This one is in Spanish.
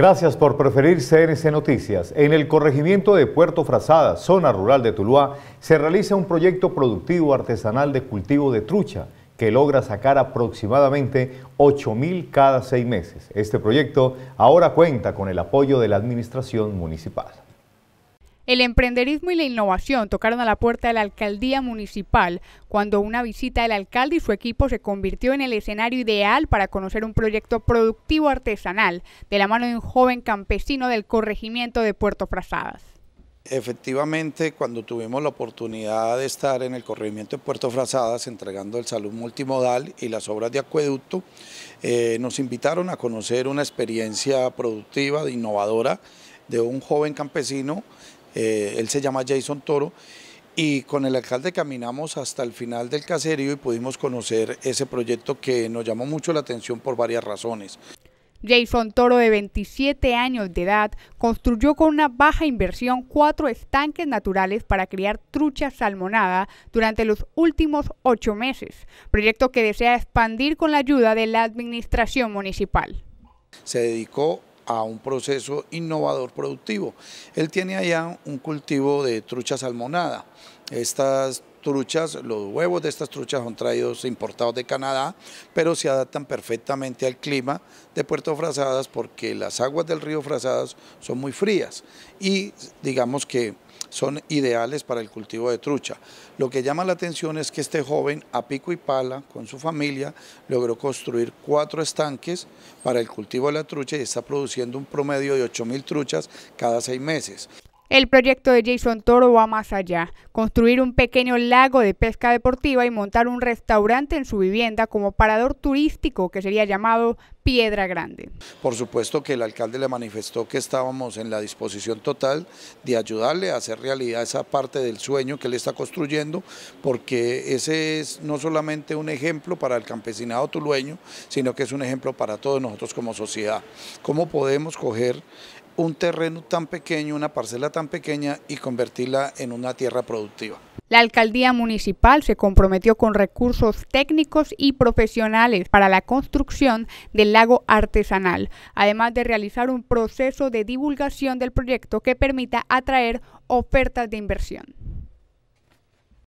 Gracias por preferir CNC Noticias. En el corregimiento de Puerto Frazada, zona rural de Tuluá, se realiza un proyecto productivo artesanal de cultivo de trucha que logra sacar aproximadamente 8.000 cada seis meses. Este proyecto ahora cuenta con el apoyo de la Administración Municipal. El emprenderismo y la innovación tocaron a la puerta de la alcaldía municipal cuando una visita del alcalde y su equipo se convirtió en el escenario ideal para conocer un proyecto productivo artesanal de la mano de un joven campesino del corregimiento de Puerto Frazadas. Efectivamente, cuando tuvimos la oportunidad de estar en el corregimiento de Puerto Frazadas entregando el salud multimodal y las obras de acueducto, eh, nos invitaron a conocer una experiencia productiva, innovadora, de un joven campesino eh, él se llama Jason Toro, y con el alcalde caminamos hasta el final del caserío y pudimos conocer ese proyecto que nos llamó mucho la atención por varias razones. Jason Toro, de 27 años de edad, construyó con una baja inversión cuatro estanques naturales para criar trucha salmonada durante los últimos ocho meses, proyecto que desea expandir con la ayuda de la administración municipal. Se dedicó a un proceso innovador productivo. Él tiene allá un cultivo de trucha salmonada. Estas truchas, los huevos de estas truchas son traídos importados de Canadá, pero se adaptan perfectamente al clima de Puerto Frazadas porque las aguas del río Frazadas son muy frías y digamos que son ideales para el cultivo de trucha. Lo que llama la atención es que este joven a pico y pala con su familia logró construir cuatro estanques para el cultivo de la trucha y está produciendo un promedio de 8.000 truchas cada seis meses. El proyecto de Jason Toro va más allá, construir un pequeño lago de pesca deportiva y montar un restaurante en su vivienda como parador turístico que sería llamado Piedra Grande. Por supuesto que el alcalde le manifestó que estábamos en la disposición total de ayudarle a hacer realidad esa parte del sueño que él está construyendo, porque ese es no solamente un ejemplo para el campesinado tulueño, sino que es un ejemplo para todos nosotros como sociedad. ¿Cómo podemos coger un terreno tan pequeño, una parcela tan pequeña y convertirla en una tierra productiva. La alcaldía municipal se comprometió con recursos técnicos y profesionales para la construcción del lago artesanal, además de realizar un proceso de divulgación del proyecto que permita atraer ofertas de inversión.